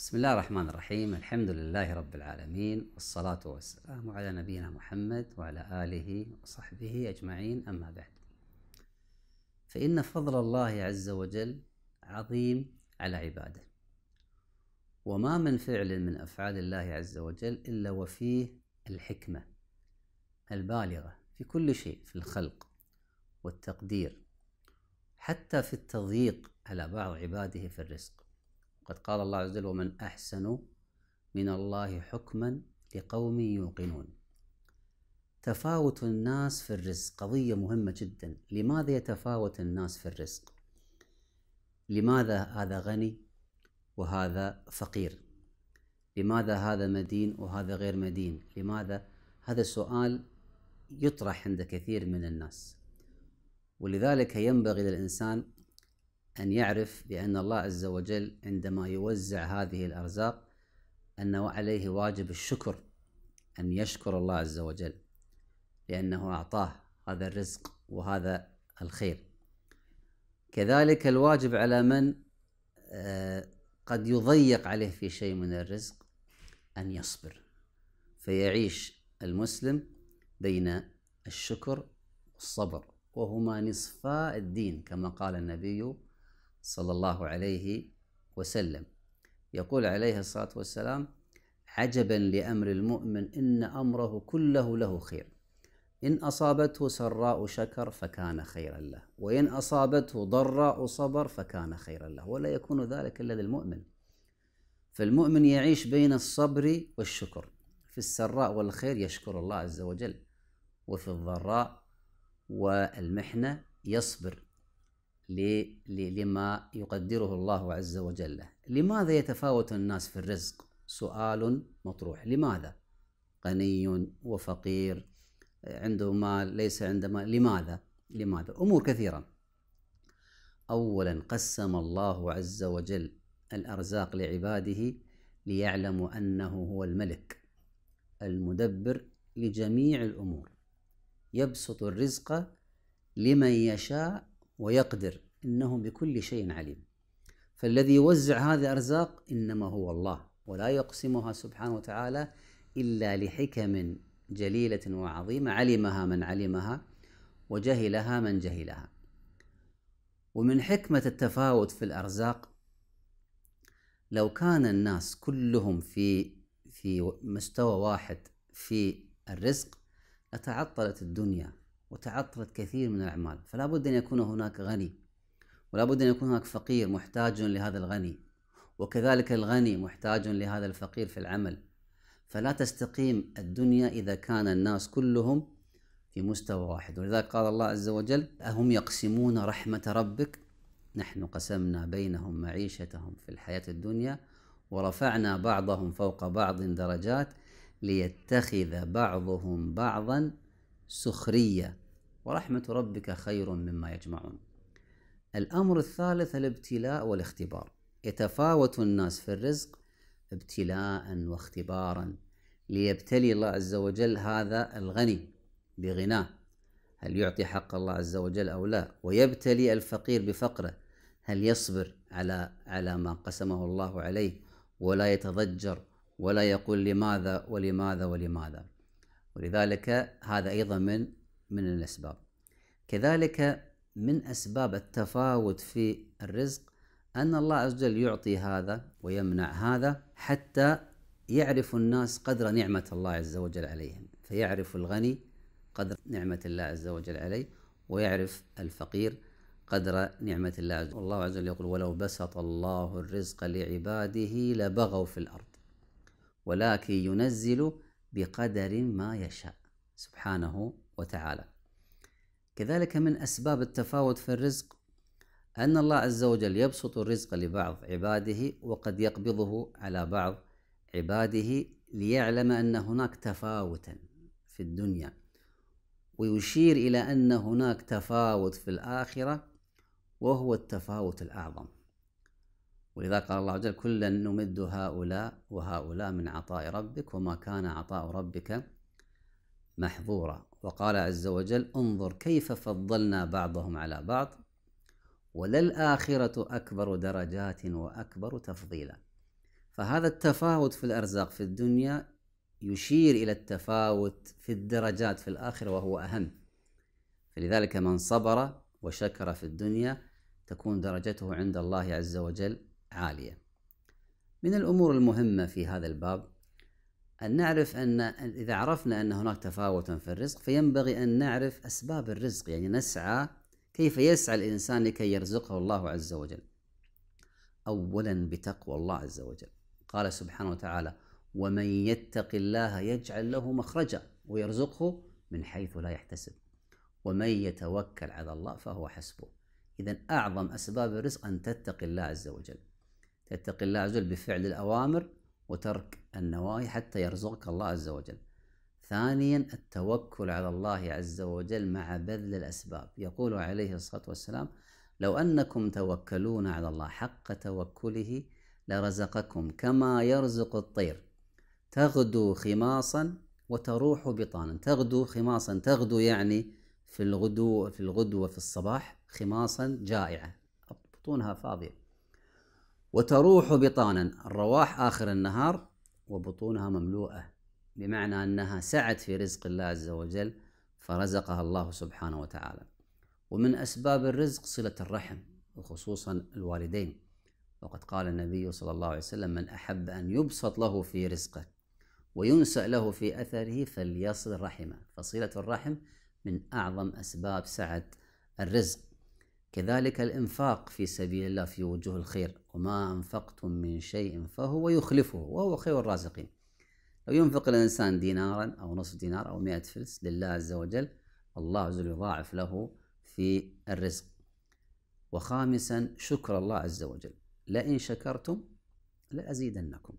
بسم الله الرحمن الرحيم الحمد لله رب العالمين والصلاة والسلام على نبينا محمد وعلى آله وصحبه أجمعين أما بعد فإن فضل الله عز وجل عظيم على عباده وما من فعل من أفعال الله عز وجل إلا وفيه الحكمة البالغة في كل شيء في الخلق والتقدير حتى في التضييق على بعض عباده في الرزق وقد قال الله عز وجل ومن أحسن من الله حكما لقوم يوقنون تفاوت الناس في الرزق قضية مهمة جدا لماذا يتفاوت الناس في الرزق لماذا هذا غني وهذا فقير لماذا هذا مدين وهذا غير مدين لماذا هذا سؤال يطرح عند كثير من الناس ولذلك ينبغي للإنسان أن يعرف بأن الله عز وجل عندما يوزع هذه الأرزاق أنه عليه واجب الشكر أن يشكر الله عز وجل لأنه أعطاه هذا الرزق وهذا الخير كذلك الواجب على من آه، قد يضيق عليه في شيء من الرزق أن يصبر فيعيش المسلم بين الشكر والصبر وهما نصفا الدين كما قال النبي صلى الله عليه وسلم يقول عليه الصلاة والسلام عجبا لأمر المؤمن إن أمره كله له خير إن أصابته سراء شكر فكان خيرا له وإن أصابته ضراء صبر فكان خيرا له ولا يكون ذلك إلا للمؤمن فالمؤمن يعيش بين الصبر والشكر في السراء والخير يشكر الله عز وجل وفي الضراء والمحنة يصبر لما يقدره الله عز وجل لماذا يتفاوت الناس في الرزق سؤال مطروح لماذا غني وفقير عنده مال ليس عنده مال لماذا لماذا أمور كثيرة أولا قسم الله عز وجل الأرزاق لعباده ليعلموا أنه هو الملك المدبر لجميع الأمور يبسط الرزق لمن يشاء ويقدر إنه بكل شيء عليم فالذي يوزع هذه الأرزاق إنما هو الله ولا يقسمها سبحانه وتعالى إلا لحكم جليلة وعظيمة علمها من علمها وجهلها من جهلها ومن حكمة التفاوت في الأرزاق لو كان الناس كلهم في في مستوى واحد في الرزق لتعطلت الدنيا وتعطلت كثير من الأعمال فلا بد أن يكون هناك غني ولا بد أن يكون هناك فقير محتاج لهذا الغني وكذلك الغني محتاج لهذا الفقير في العمل فلا تستقيم الدنيا إذا كان الناس كلهم في مستوى واحد ولذلك قال الله عز وجل أهم يقسمون رحمة ربك نحن قسمنا بينهم معيشتهم في الحياة الدنيا ورفعنا بعضهم فوق بعض درجات ليتخذ بعضهم بعضا سخرية ورحمة ربك خير مما يجمعون الأمر الثالث الابتلاء والاختبار يتفاوت الناس في الرزق ابتلاء واختبارا ليبتلي الله عز وجل هذا الغني بغناه هل يعطي حق الله عز وجل أو لا ويبتلي الفقير بفقره هل يصبر على على ما قسمه الله عليه ولا يتضجر ولا يقول لماذا ولماذا ولماذا ولذلك هذا أيضا من من الأسباب كذلك من أسباب التفاوت في الرزق أن الله عز وجل يعطي هذا ويمنع هذا حتى يعرف الناس قدر نعمة الله عز وجل عليهم فيعرف الغني قدر نعمة الله عز وجل عليه ويعرف الفقير قدر نعمة الله عز وجل والله عز وجل يقول ولو بسط الله الرزق لعباده لبغوا في الأرض ولكن ينزل بقدر ما يشاء سبحانه وتعالى كذلك من أسباب التفاوت في الرزق أن الله عز وجل يبسط الرزق لبعض عباده وقد يقبضه على بعض عباده ليعلم أن هناك تفاوتا في الدنيا ويشير إلى أن هناك تفاوت في الآخرة وهو التفاوت الأعظم ولذا قال الله عز وجل كلا نمد هؤلاء وهؤلاء من عطاء ربك وما كان عطاء ربك محظورة وقال عز وجل انظر كيف فضلنا بعضهم على بعض وللآخرة أكبر درجات وأكبر تفضيلا فهذا التفاوت في الأرزاق في الدنيا يشير إلى التفاوت في الدرجات في الآخرة وهو أهم فلذلك من صبر وشكر في الدنيا تكون درجته عند الله عز وجل عالية من الأمور المهمة في هذا الباب أن نعرف أن إذا عرفنا أن هناك تفاوتا في الرزق فينبغي أن نعرف أسباب الرزق يعني نسعى كيف يسعى الإنسان لكي يرزقه الله عز وجل أولا بتقوى الله عز وجل قال سبحانه وتعالى ومن يتق الله يجعل له مخرجا ويرزقه من حيث لا يحتسب ومن يتوكل على الله فهو حسبه إذا أعظم أسباب الرزق أن تتقي الله عز وجل تتقي الله عز وجل بفعل الأوامر وترك النواهي حتى يرزقك الله عز وجل ثانيا التوكل على الله عز وجل مع بذل الأسباب يقول عليه الصلاة والسلام لو أنكم توكلون على الله حق توكله لرزقكم كما يرزق الطير تغدو خماصا وتروح بطانا تغدو خماصا تغدو يعني في الغدو في الغدوة في الصباح خماصا جائعة بطونها فاضية وتروح بطانا الرواح آخر النهار وبطونها مملوءة بمعنى أنها سعت في رزق الله عز وجل فرزقها الله سبحانه وتعالى ومن أسباب الرزق صلة الرحم وخصوصا الوالدين وقد قال النبي صلى الله عليه وسلم من أحب أن يبسط له في رزقه وينسأ له في أثره فليصل رحمه فصلة الرحم من أعظم أسباب سعة الرزق كذلك الإنفاق في سبيل الله في وجوه الخير وما أنفقتم من شيء فهو يخلفه وهو خير الرازقين لو ينفق الإنسان دينارا أو نصف دينار أو مئة فلس لله عز وجل الله عز وجل يضاعف له في الرزق وخامسا شكر الله عز وجل لئن شكرتم لأزيدنكم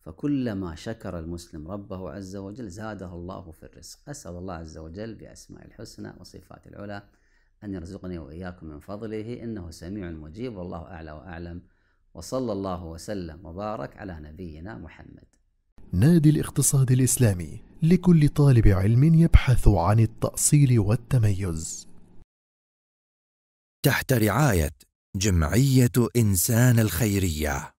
فكلما شكر المسلم ربه عز وجل زاده الله في الرزق أسأل الله عز وجل بأسماء الحسنى وصفات العلى أن يرزقني وإياكم من فضله إنه سميع مجيب والله أعلى وأعلم وصلى الله وسلم وبارك على نبينا محمد نادي الاقتصاد الإسلامي لكل طالب علم يبحث عن التأصيل والتميز تحت رعاية جمعية إنسان الخيرية